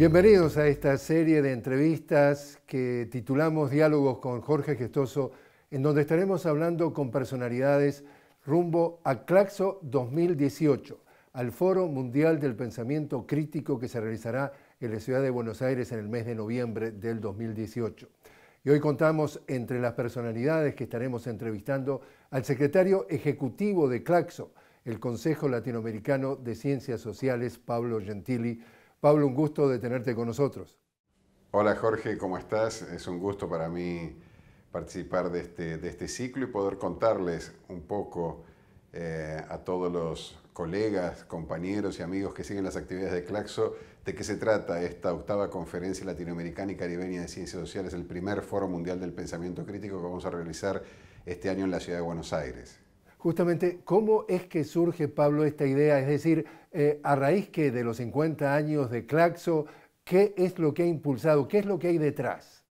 Bienvenidos a esta serie de entrevistas que titulamos Diálogos con Jorge Gestoso, en donde estaremos hablando con personalidades rumbo a Claxo 2018, al Foro Mundial del Pensamiento Crítico que se realizará en la ciudad de Buenos Aires en el mes de noviembre del 2018. Y hoy contamos entre las personalidades que estaremos entrevistando al secretario ejecutivo de Claxo, el Consejo Latinoamericano de Ciencias Sociales, Pablo Gentili, Pablo, un gusto de tenerte con nosotros. Hola Jorge, ¿cómo estás? Es un gusto para mí participar de este, este ciclo y poder contarles un poco eh, a todos los colegas, compañeros y amigos que siguen las actividades de Claxo de qué se trata esta octava conferencia latinoamericana y caribeña de ciencias sociales, el primer foro mundial del pensamiento crítico que vamos a realizar este año en la ciudad de Buenos Aires. Justamente, ¿cómo es que surge, Pablo, esta idea? Es decir, eh, a raíz que de los 50 años de Claxo, ¿qué es lo que ha impulsado? ¿Qué es lo que hay detrás?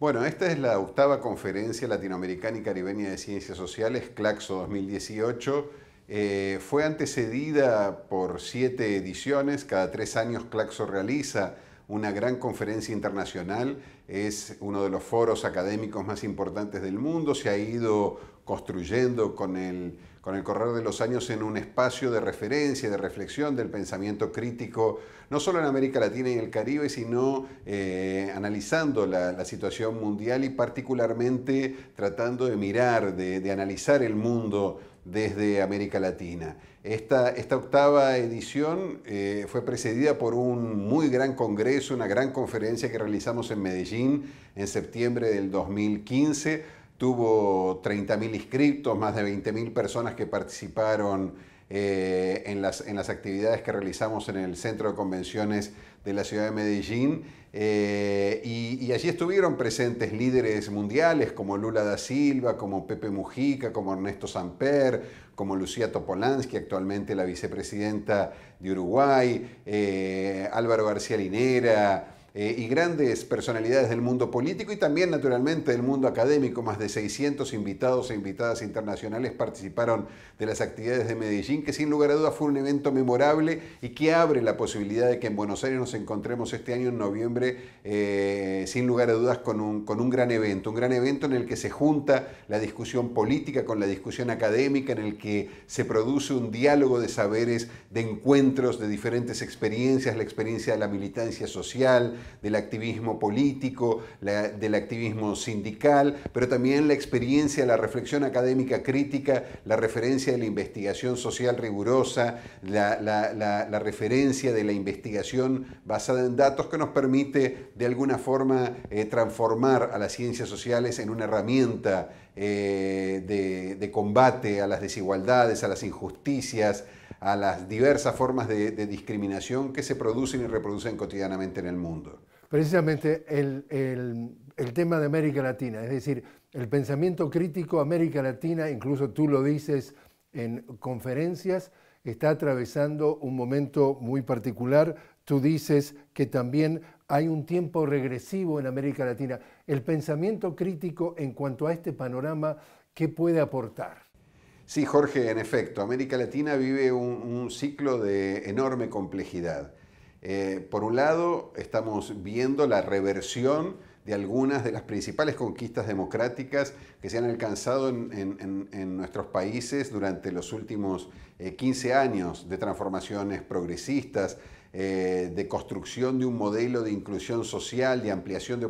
Bueno, esta es la octava conferencia latinoamericana y caribeña de ciencias sociales, Claxo 2018. Eh, fue antecedida por siete ediciones, cada tres años Claxo realiza una gran conferencia internacional, es uno de los foros académicos más importantes del mundo, se ha ido construyendo con el con el correr de los años en un espacio de referencia, de reflexión del pensamiento crítico, no solo en América Latina y el Caribe, sino eh, analizando la, situación mundial y particularmente tratando de mirar, de, analizar el mundo desde América Latina. Esta, octava edición eh, fue precedida por un muy gran congreso, una gran conferencia que realizamos en Medellín en septiembre del 2015 tuvo 30.000 inscriptos, más de 20.000 personas que participaron eh, en, las, actividades que realizamos en el Centro de Convenciones de la Ciudad de Medellín. Eh, y, allí estuvieron presentes líderes mundiales como Lula da Silva, como Pepe Mujica, como Ernesto Samper, como Lucía Topolansky, actualmente la vicepresidenta de Uruguay, eh, Álvaro García Linera. Eh, y grandes personalidades del mundo político y también naturalmente del mundo académico. Más de 600 invitados e invitadas internacionales participaron de las actividades de Medellín, que sin lugar a dudas fue un evento memorable y que abre la posibilidad de que en Buenos Aires nos encontremos este año en noviembre, eh, sin lugar a dudas, con un, con un gran evento, un gran evento en el que se junta la discusión política con la discusión académica, en el que se produce un diálogo de saberes, de encuentros, de diferentes experiencias, la experiencia de la militancia social, del activismo político, del activismo sindical, pero también la experiencia, la reflexión académica crítica, la referencia de la investigación social rigurosa, la, referencia de la investigación basada en datos que nos permite de alguna forma eh, transformar a las ciencias sociales en una herramienta eh, de combate a las desigualdades, a las injusticias, a las diversas formas de, discriminación que se producen y reproducen cotidianamente en el mundo. Precisamente el, el tema de América Latina, es decir, el pensamiento crítico América Latina, incluso tú lo dices en conferencias, está atravesando un momento muy particular. Tú dices que también hay un tiempo regresivo en América Latina. El pensamiento crítico en cuanto a este panorama, ¿qué puede aportar? Sí, Jorge, en efecto, América Latina vive un, ciclo de enorme complejidad. Eh, por un lado, estamos viendo la reversión de algunas de las principales conquistas democráticas que se han alcanzado en, nuestros países durante los últimos 15 eh, años de transformaciones progresistas, eh, de construcción de un modelo de inclusión social, de ampliación de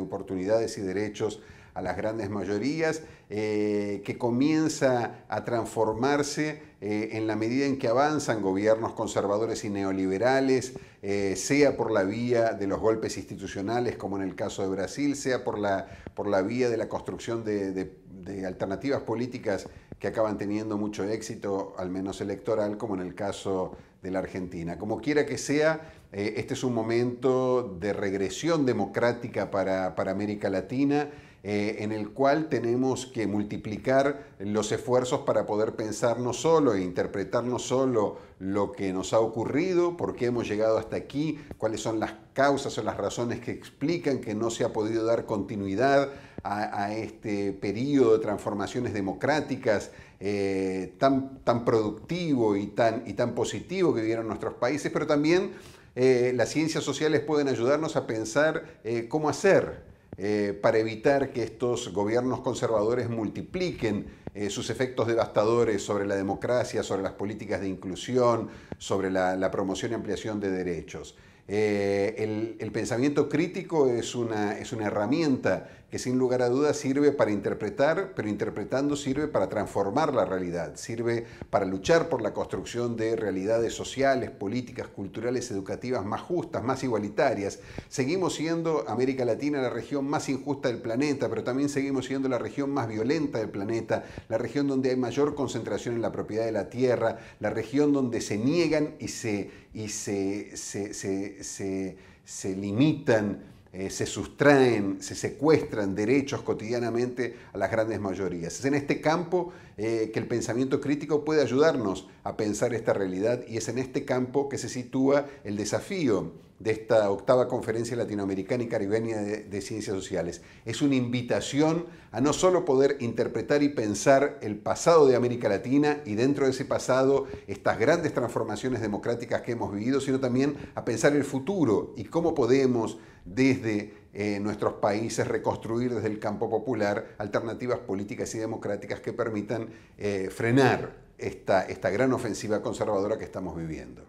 oportunidades y derechos a las grandes mayorías, eh, que comienza a transformarse eh, en la medida en que avanzan gobiernos conservadores y neoliberales, eh, sea por la vía de los golpes institucionales, como en el caso de Brasil, sea por la, por la vía de la construcción de, de alternativas políticas que acaban teniendo mucho éxito, al menos electoral, como en el caso de la Argentina. Como quiera que sea, este es un momento de regresión democrática para, para América Latina eh, en el cual tenemos que multiplicar los esfuerzos para poder pensar no solo e interpretar no solo lo que nos ha ocurrido, por qué hemos llegado hasta aquí, cuáles son las causas o las razones que explican que no se ha podido dar continuidad a, este periodo de transformaciones democráticas eh, tan, tan productivo y tan, y tan positivo que vivieron nuestros países, pero también eh, las ciencias sociales pueden ayudarnos a pensar cómo hacer eh, para evitar que estos gobiernos conservadores multipliquen eh, sus efectos devastadores sobre la democracia, sobre las políticas de inclusión, sobre la, promoción y ampliación de derechos. Eh, el, pensamiento crítico es es una herramienta que sin lugar a dudas sirve para interpretar, pero interpretando sirve para transformar la realidad, sirve para luchar por la construcción de realidades sociales, políticas, culturales, educativas más justas, más igualitarias. Seguimos siendo América Latina la región más injusta del planeta, pero también seguimos siendo la región más violenta del planeta, la región donde hay mayor concentración en la propiedad de la tierra, la región donde se niegan y se, y se, se, se limitan eh, se sustraen, se secuestran derechos cotidianamente a las grandes mayorías. Es en este campo eh, que el pensamiento crítico puede ayudarnos a pensar esta realidad y es en este campo que se sitúa el desafío de esta octava conferencia latinoamericana y caribeña de, ciencias sociales. Es una invitación a no solo poder interpretar y pensar el pasado de América Latina y dentro de ese pasado estas grandes transformaciones democráticas que hemos vivido, sino también a pensar el futuro y cómo podemos desde eh, nuestros países reconstruir desde el campo popular alternativas políticas y democráticas que permitan eh, frenar esta gran ofensiva conservadora que estamos viviendo.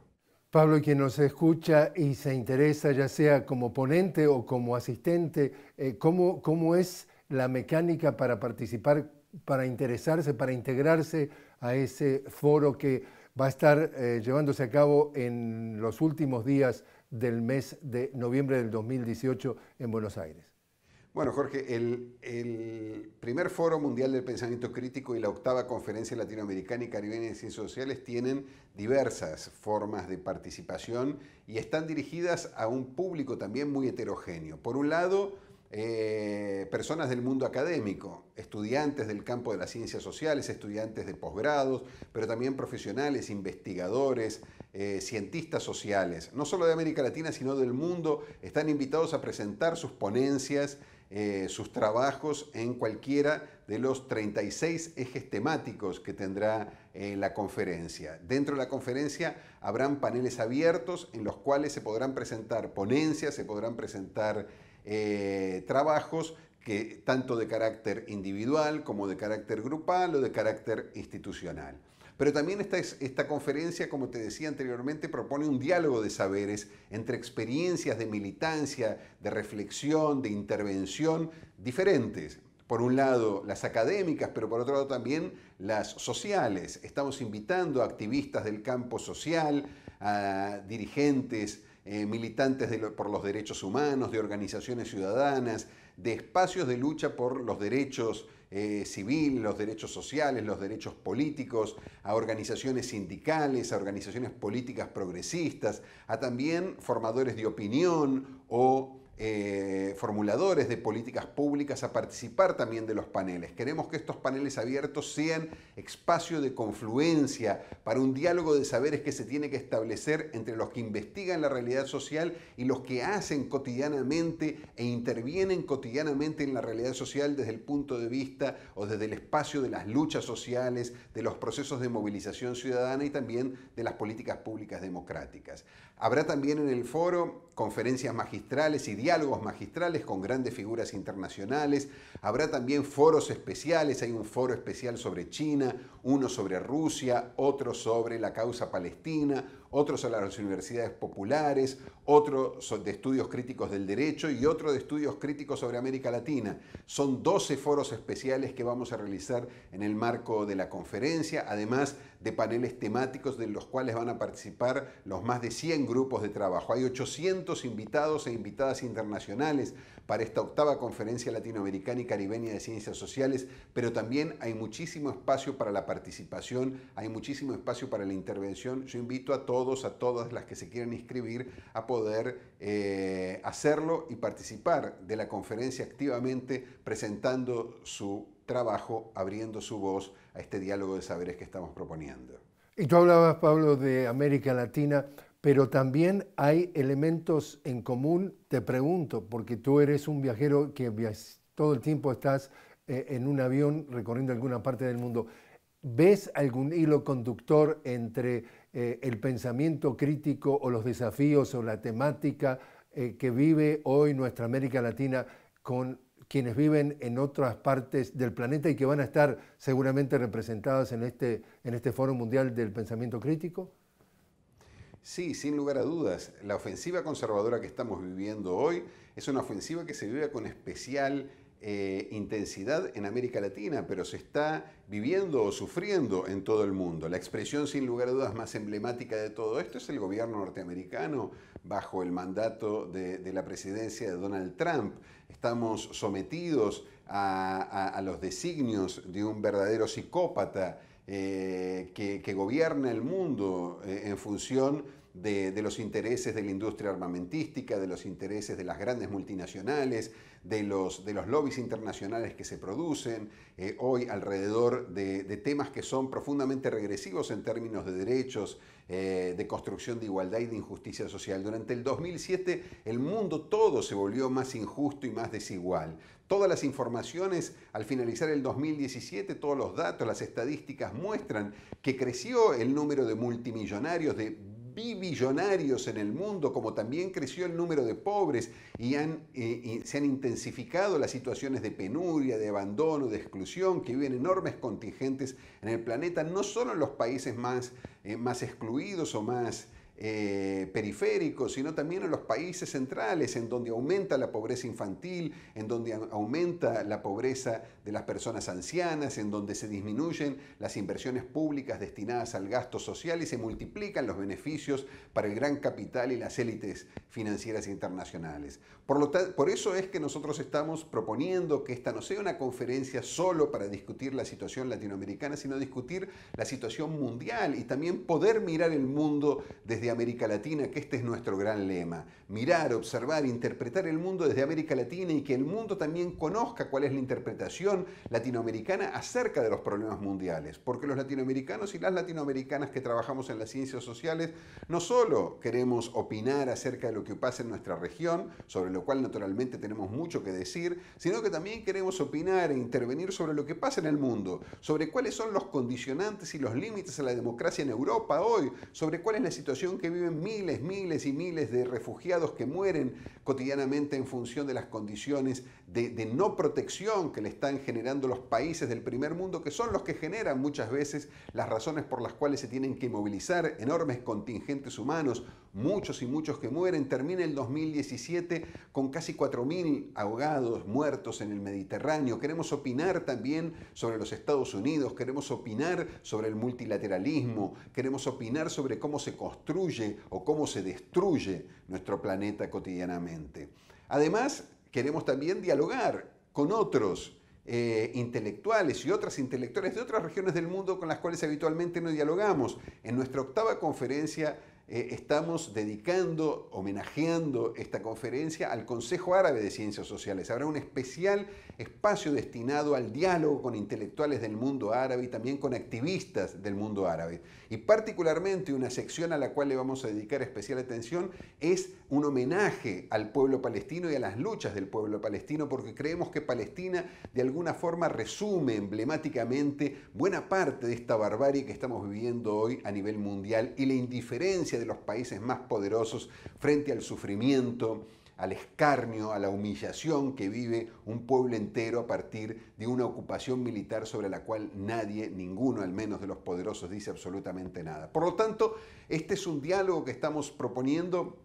Pablo, quien nos escucha y se interesa, ya sea como ponente o como asistente, eh, ¿cómo, es la mecánica para participar, para interesarse, para integrarse a ese foro que va a estar eh, llevándose a cabo en los últimos días del mes de noviembre del 2018 en Buenos Aires? Bueno, Jorge, el, primer Foro Mundial del Pensamiento Crítico y la octava Conferencia Latinoamericana y Caribeña de Ciencias Sociales tienen diversas formas de participación y están dirigidas a un público también muy heterogéneo. Por un lado, eh, personas del mundo académico, estudiantes del campo de las ciencias sociales, estudiantes de posgrados, pero también profesionales, investigadores, eh, cientistas sociales, no solo de América Latina, sino del mundo, están invitados a presentar sus ponencias eh, sus trabajos en cualquiera de los 36 ejes temáticos que tendrá eh, la conferencia. Dentro de la conferencia habrán paneles abiertos en los cuales se podrán presentar ponencias, se podrán presentar eh, trabajos tanto de carácter individual como de carácter grupal o de carácter institucional. Pero también esta, esta conferencia, como te decía anteriormente, propone un diálogo de saberes entre experiencias de militancia, de reflexión, de intervención diferentes por un lado las académicas, pero por otro lado también las sociales. Estamos invitando a activistas del campo social, a dirigentes, eh, militantes por los derechos humanos, de organizaciones ciudadanas, de espacios de lucha por los derechos eh, civil, los derechos sociales, los derechos políticos, a organizaciones sindicales, a organizaciones políticas progresistas, a también formadores de opinión o eh, formuladores de políticas públicas a participar también de los paneles. Queremos que estos paneles abiertos sean espacio de confluencia para un diálogo de saberes que se tiene que establecer entre los que investigan la realidad social y los que hacen cotidianamente e intervienen cotidianamente en la realidad social desde el punto de vista o desde el espacio de las luchas sociales, de los procesos de movilización ciudadana y también de las políticas públicas democráticas. Habrá también en el foro conferencias magistrales y diálogos magistrales con grandes figuras internacionales, habrá también foros especiales, hay un foro especial sobre China, uno sobre Rusia, otro sobre la causa palestina, otro sobre las universidades populares, otro de estudios críticos del derecho y otro de estudios críticos sobre América Latina. Son 12 foros especiales que vamos a realizar en el marco de la conferencia, además de paneles temáticos de los cuales van a participar los más de 100 grupos de trabajo. Hay 800 invitados e invitadas internacionales para esta octava conferencia latinoamericana y caribeña de ciencias sociales, pero también hay muchísimo espacio para la participación, hay muchísimo espacio para la intervención. Yo invito a todos, a todas las que se quieran inscribir a poder eh, hacerlo y participar de la conferencia activamente presentando su trabajo, abriendo su voz a este diálogo de saberes que estamos proponiendo. Y tú hablabas, Pablo, de América Latina, pero también hay elementos en común, te pregunto, porque tú eres un viajero que todo el tiempo estás eh, en un avión recorriendo alguna parte del mundo. ¿Ves algún hilo conductor entre eh, el pensamiento crítico o los desafíos o la temática eh, que vive hoy nuestra América Latina con quienes viven en otras partes del planeta y que van a estar seguramente representadas en este, en este Foro Mundial del Pensamiento Crítico? Sí, sin lugar a dudas, la ofensiva conservadora que estamos viviendo hoy es una ofensiva que se vive con especial eh, intensidad en América Latina, pero se está viviendo o sufriendo en todo el mundo. La expresión sin lugar a dudas más emblemática de todo esto es el gobierno norteamericano bajo el mandato de, la presidencia de Donald Trump. Estamos sometidos a, los designios de un verdadero psicópata eh, que, gobierna el mundo eh, en función de los intereses de la industria armamentística, de los intereses de las grandes multinacionales, de los, de los lobbies internacionales que se producen eh, hoy alrededor de, temas que son profundamente regresivos en términos de derechos, eh, de construcción de igualdad y de injusticia social. Durante el 2007 el mundo todo se volvió más injusto y más desigual. Todas las informaciones al finalizar el 2017, todos los datos, las estadísticas muestran que creció el número de multimillonarios, de bibillonarios en el mundo, como también creció el número de pobres eh, y, se han intensificado las situaciones de penuria, de abandono, de exclusión que viven enormes contingentes en el planeta, no solo en los países más, eh, más excluidos o más eh, periféricos, sino también en los países centrales, en donde aumenta la pobreza infantil, en donde aumenta la pobreza de las personas ancianas, en donde se disminuyen las inversiones públicas destinadas al gasto social y se multiplican los beneficios para el gran capital y las élites financieras internacionales. Por, lo por eso es que nosotros estamos proponiendo que esta no sea una conferencia solo para discutir la situación latinoamericana, sino discutir la situación mundial y también poder mirar el mundo desde América Latina, que este es nuestro gran lema. Mirar, observar, interpretar el mundo desde América Latina y que el mundo también conozca cuál es la interpretación latinoamericana acerca de los problemas mundiales. Porque los latinoamericanos y las latinoamericanas que trabajamos en las ciencias sociales no solo queremos opinar acerca de lo que pasa en nuestra región, sobre lo cual naturalmente tenemos mucho que decir, sino que también queremos opinar e intervenir sobre lo que pasa en el mundo, sobre cuáles son los condicionantes y los límites a la democracia en Europa hoy, sobre cuál es la situación que viven miles, miles y miles de refugiados que mueren cotidianamente en función de las condiciones de, de no protección que le están generando los países del primer mundo, que son los que generan muchas veces las razones por las cuales se tienen que movilizar enormes contingentes humanos muchos y muchos que mueren, termina el 2017 con casi 4.000 ahogados, muertos en el Mediterráneo. Queremos opinar también sobre los Estados Unidos, queremos opinar sobre el multilateralismo, queremos opinar sobre cómo se construye o cómo se destruye nuestro planeta cotidianamente. Además, queremos también dialogar con otros eh, intelectuales y otras intelectuales de otras regiones del mundo con las cuales habitualmente no dialogamos. En nuestra octava conferencia eh, estamos dedicando, homenajeando esta conferencia al Consejo Árabe de Ciencias Sociales. Habrá un especial espacio destinado al diálogo con intelectuales del mundo árabe y también con activistas del mundo árabe. Y particularmente una sección a la cual le vamos a dedicar especial atención es un homenaje al pueblo palestino y a las luchas del pueblo palestino, porque creemos que Palestina de alguna forma resume emblemáticamente buena parte de esta barbarie que estamos viviendo hoy a nivel mundial y la indiferencia de los países más poderosos frente al sufrimiento, al escarnio, a la humillación que vive un pueblo entero a partir de una ocupación militar sobre la cual nadie, ninguno al menos de los poderosos, dice absolutamente nada. Por lo tanto, este es un diálogo que estamos proponiendo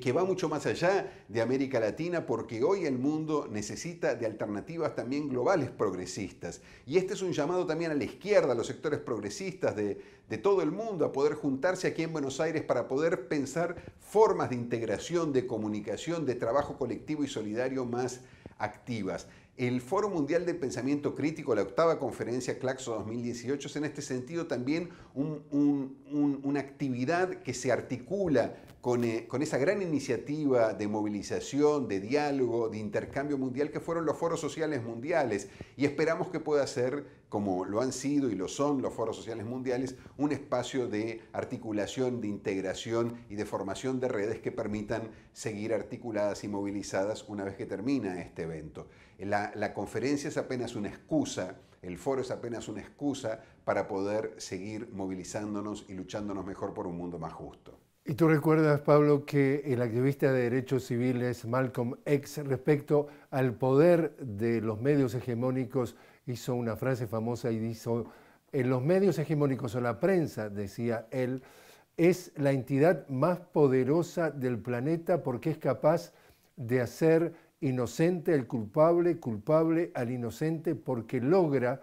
que, va mucho más allá de América Latina porque hoy el mundo necesita de alternativas también globales progresistas. Y este es un llamado también a la izquierda, a los sectores progresistas de todo el mundo, a poder juntarse aquí en Buenos Aires para poder pensar formas de integración, de comunicación, de trabajo colectivo y solidario más activas. El Foro Mundial de Pensamiento Crítico, la octava conferencia Claxo 2018, es en este sentido también una actividad que se articula con, eh, con, esa gran iniciativa de movilización, de diálogo, de intercambio mundial que fueron los foros sociales mundiales y esperamos que pueda ser como lo han sido y lo son los foros sociales mundiales, un espacio de articulación, de integración y de formación de redes que permitan seguir articuladas y movilizadas una vez que termina este evento. La, conferencia es apenas una excusa, el foro es apenas una excusa para poder seguir movilizándonos y luchándonos mejor por un mundo más justo. Y tú recuerdas, Pablo, que el activista de derechos civiles Malcolm X respecto al poder de los medios hegemónicos hizo una frase famosa y dijo, en los medios hegemónicos o la prensa, decía él, es la entidad más poderosa del planeta porque es capaz de hacer inocente al culpable, culpable al inocente, porque logra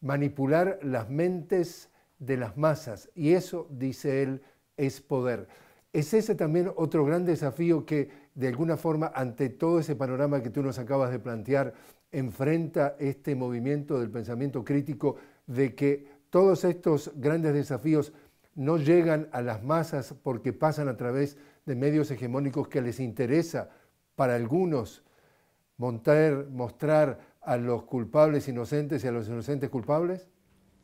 manipular las mentes de las masas. Y eso, dice él, es poder. Es ese también otro gran desafío que, de alguna forma, ante todo ese panorama que tú nos acabas de plantear, enfrenta este movimiento del pensamiento crítico de que todos estos grandes desafíos no llegan a las masas porque pasan a través de medios hegemónicos que les interesa para algunos montar, mostrar a los culpables inocentes y a los inocentes culpables?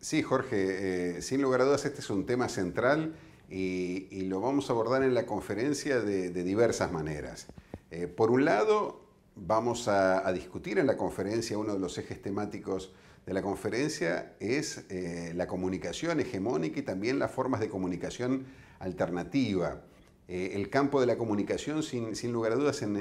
Sí, Jorge, eh, sin lugar a dudas este es un tema central y, lo vamos a abordar en la conferencia de, diversas maneras. Eh, por un lado, vamos a, discutir en la conferencia, uno de los ejes temáticos de la conferencia es eh, la comunicación hegemónica y también las formas de comunicación alternativa. Eh, el campo de la comunicación, sin, lugar a dudas, en,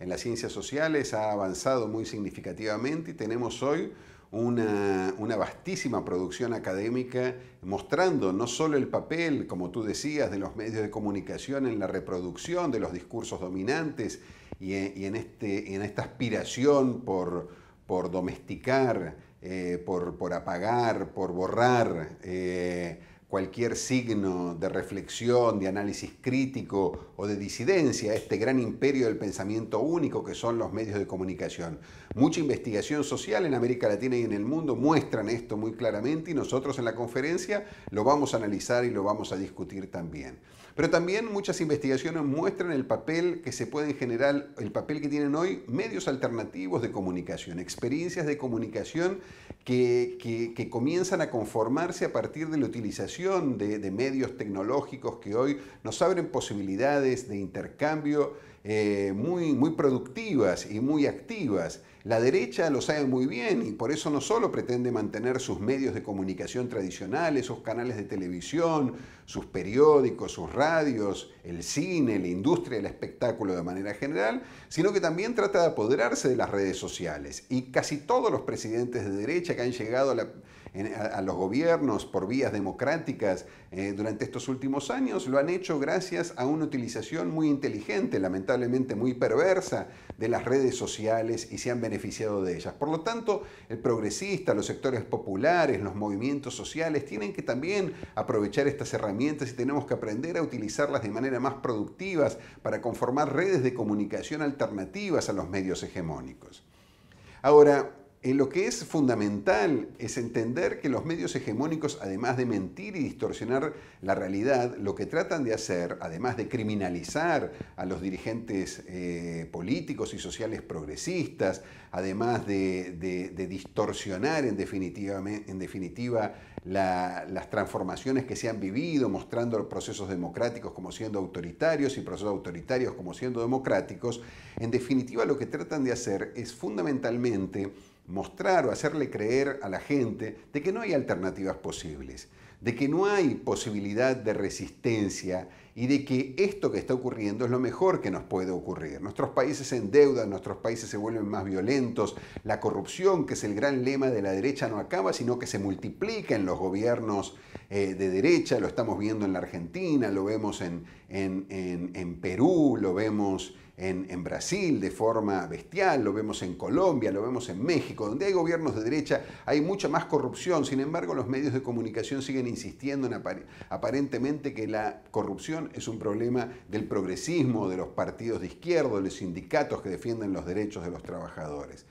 en las ciencias sociales ha avanzado muy significativamente y tenemos hoy una, una, vastísima producción académica mostrando no solo el papel, como tú decías, de los medios de comunicación en la reproducción de los discursos dominantes y, en, este, en esta aspiración por, por domesticar, eh, por, apagar, por borrar. Eh, cualquier signo de reflexión, de análisis crítico o de disidencia, este gran imperio del pensamiento único que son los medios de comunicación. Mucha investigación social en América Latina y en el mundo muestran esto muy claramente y nosotros en la conferencia lo vamos a analizar y lo vamos a discutir también. Pero también muchas investigaciones muestran el papel que se pueden generar, el papel que tienen hoy medios alternativos de comunicación, experiencias de comunicación que, comienzan a conformarse a partir de la utilización de medios tecnológicos que hoy nos abren posibilidades de intercambio eh, muy, muy productivas y muy activas. La derecha lo sabe muy bien y por eso no solo pretende mantener sus medios de comunicación tradicionales, sus canales de televisión, sus periódicos, sus radios, el cine, la industria el espectáculo de manera general, sino que también trata de apoderarse de las redes sociales. Y casi todos los presidentes de derecha que han llegado a la a, los gobiernos por vías democráticas eh, durante estos últimos años, lo han hecho gracias a una utilización muy inteligente, lamentablemente muy perversa, de las redes sociales y se han beneficiado de ellas. Por lo tanto, el progresista, los sectores populares, los movimientos sociales tienen que también aprovechar estas herramientas y tenemos que aprender a utilizarlas de manera más productivas para conformar redes de comunicación alternativas a los medios hegemónicos. Ahora, en lo que es fundamental es entender que los medios hegemónicos, además de mentir y distorsionar la realidad, lo que tratan de hacer, además de criminalizar a los dirigentes eh, políticos y sociales progresistas, además de, distorsionar en definitiva, en definitiva las transformaciones que se han vivido, mostrando procesos democráticos como siendo autoritarios y procesos autoritarios como siendo democráticos, en definitiva lo que tratan de hacer es fundamentalmente mostrar o hacerle creer a la gente de que no hay alternativas posibles, de que no hay posibilidad de resistencia y de que esto que está ocurriendo es lo mejor que nos puede ocurrir. Nuestros países se endeudan, nuestros países se vuelven más violentos, la corrupción, que es el gran lema de la derecha, no acaba, sino que se multiplica en los gobiernos eh, de derecha, lo estamos viendo en la Argentina, lo vemos en, en, Perú, lo vemos en, Brasil de forma bestial, lo vemos en Colombia, lo vemos en México, donde hay gobiernos de derecha hay mucha más corrupción, sin embargo los medios de comunicación siguen insistiendo en aparentemente que la corrupción es un problema del progresismo, de los partidos de izquierda, de los sindicatos que defienden los derechos de los trabajadores.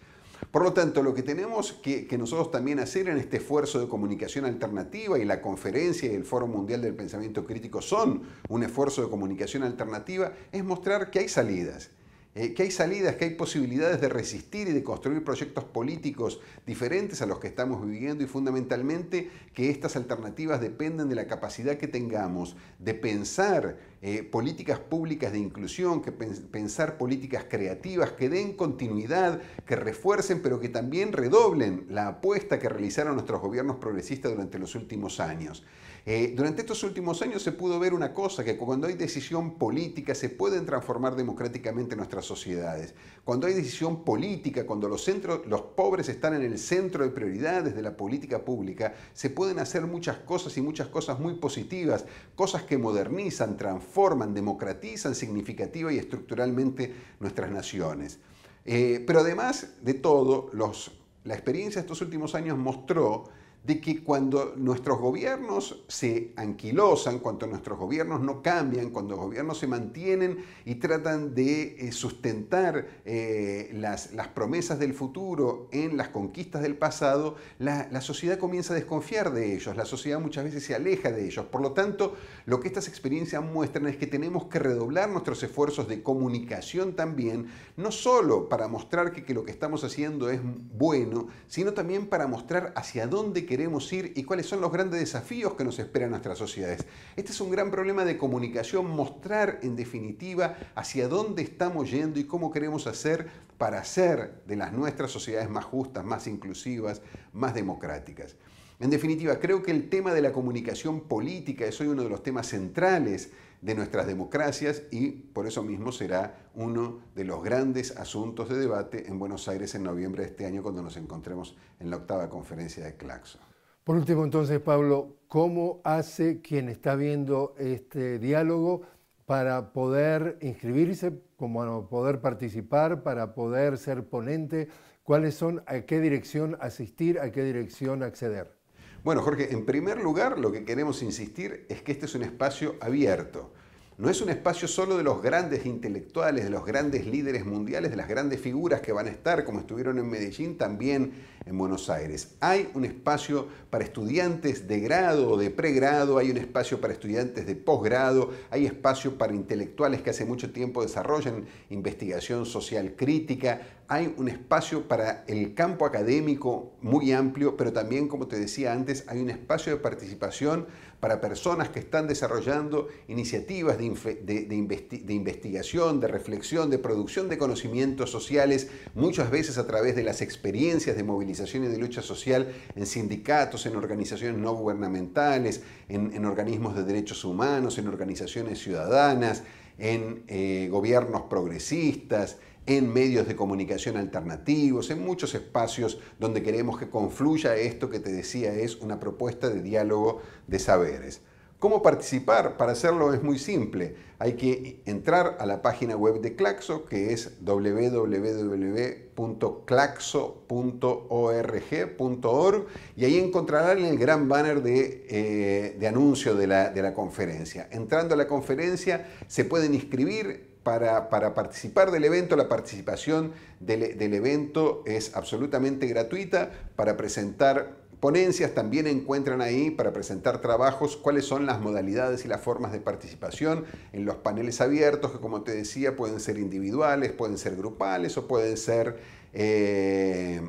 Por lo tanto, lo que tenemos que, nosotros también hacer en este esfuerzo de comunicación alternativa y la conferencia y el Foro Mundial del Pensamiento Crítico son un esfuerzo de comunicación alternativa es mostrar que hay salidas eh, que hay salidas, que hay posibilidades de resistir y de construir proyectos políticos diferentes a los que estamos viviendo y fundamentalmente que estas alternativas dependen de la capacidad que tengamos de pensar eh, políticas públicas de inclusión, que pensar políticas creativas que den continuidad, que refuercen, pero que también redoblen la apuesta que realizaron nuestros gobiernos progresistas durante los últimos años. Eh, durante estos últimos años se pudo ver una cosa, que cuando hay decisión política se pueden transformar democráticamente nuestras sociedades. Cuando hay decisión política, cuando los, centros, los pobres están en el centro de prioridades de la política pública, se pueden hacer muchas cosas y muchas cosas muy positivas, cosas que modernizan, transforman, democratizan significativa y estructuralmente nuestras naciones. Eh, pero además de todo, la experiencia de estos últimos años mostró de que cuando nuestros gobiernos se anquilosan, cuando nuestros gobiernos no cambian, cuando los gobiernos se mantienen y tratan de eh, sustentar eh, las, promesas del futuro en las conquistas del pasado, la, sociedad comienza a desconfiar de ellos, la sociedad muchas veces se aleja de ellos. Por lo tanto, lo que estas experiencias muestran es que tenemos que redoblar nuestros esfuerzos de comunicación también, no solo para mostrar que, que lo que estamos haciendo es bueno, sino también para mostrar hacia dónde queremos queremos ir y cuáles son los grandes desafíos que nos esperan nuestras sociedades. Este es un gran problema de comunicación, mostrar en definitiva hacia dónde estamos yendo y cómo queremos hacer para hacer de las nuestras sociedades más justas, más inclusivas, más democráticas. En definitiva, creo que el tema de la comunicación política es hoy uno de los temas centrales de nuestras democracias y por eso mismo será uno de los grandes asuntos de debate en Buenos Aires en noviembre de este año cuando nos encontremos en la octava conferencia de Claxo. Por último, entonces, Pablo, ¿cómo hace quien está viendo este diálogo para poder inscribirse, como poder participar, para poder ser ponente? ¿Cuáles son, a qué dirección asistir, a qué dirección acceder? Bueno, Jorge, en primer lugar lo que queremos insistir es que este es un espacio abierto. No es un espacio solo de los grandes intelectuales, de los grandes líderes mundiales, de las grandes figuras que van a estar, como estuvieron en Medellín, también en Buenos Aires. Hay un espacio para estudiantes de grado o de pregrado, hay un espacio para estudiantes de posgrado, hay espacio para intelectuales que hace mucho tiempo desarrollan investigación social crítica, hay un espacio para el campo académico muy amplio, pero también, como te decía antes, hay un espacio de participación para personas que están desarrollando iniciativas de, de investigación, de reflexión, de producción de conocimientos sociales, muchas veces a través de las experiencias de movilización organizaciones de lucha social, en sindicatos, en organizaciones no gubernamentales, en, organismos de derechos humanos, en organizaciones ciudadanas, en eh, gobiernos progresistas, en medios de comunicación alternativos, en muchos espacios donde queremos que confluya esto que te decía es una propuesta de diálogo de saberes. ¿Cómo participar? Para hacerlo es muy simple. Hay que entrar a la página web de Claxo, que es www.claxo.org.org, y ahí encontrarán el gran banner de, eh, anuncio de la, conferencia. Entrando a la conferencia, se pueden inscribir. Para, participar del evento, la participación del evento es absolutamente gratuita para presentar Ponencias también encuentran ahí para presentar trabajos cuáles son las modalidades y las formas de participación en los paneles abiertos que como te decía pueden ser individuales, pueden ser grupales o pueden ser eh,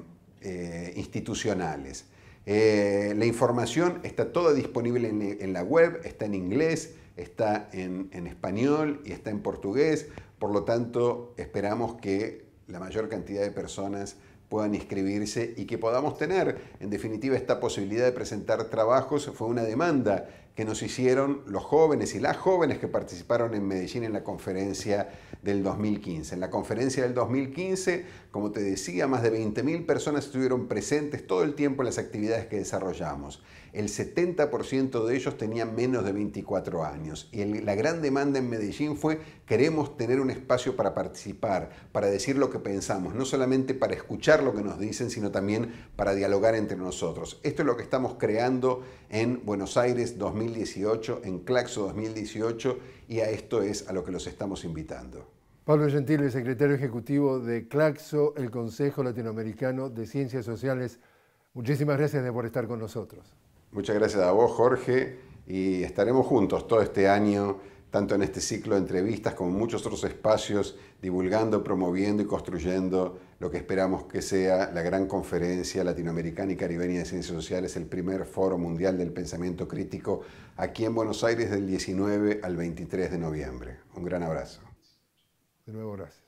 eh, institucionales. Eh, la información está toda disponible en, la web, está en inglés, está en español y está en portugués, por lo tanto esperamos que la mayor cantidad de personas puedan inscribirse y que podamos tener, en definitiva, esta posibilidad de presentar trabajos. Fue una demanda que nos hicieron los jóvenes y las jóvenes que participaron en Medellín en la conferencia del 2015. En la conferencia del 2015, como te decía, más de 20.000 personas estuvieron presentes todo el tiempo en las actividades que desarrollamos. El 70% de ellos tenían menos de 24 años y la gran demanda en Medellín fue queremos tener un espacio para participar, para decir lo que pensamos, no solamente para escuchar lo que nos dicen, sino también para dialogar entre nosotros. Esto es lo que estamos creando en Buenos Aires 2015. 2018, en Claxo 2018, y a esto es a lo que los estamos invitando. Pablo Gentile, secretario ejecutivo de Claxo, el Consejo Latinoamericano de Ciencias Sociales. Muchísimas gracias por estar con nosotros. Muchas gracias a vos, Jorge, y estaremos juntos todo este año tanto en este ciclo de entrevistas como en muchos otros espacios, divulgando, promoviendo y construyendo lo que esperamos que sea la gran conferencia latinoamericana y caribeña de ciencias sociales, el primer foro mundial del pensamiento crítico aquí en Buenos Aires del 19 al 23 de noviembre. Un gran abrazo. De nuevo, gracias.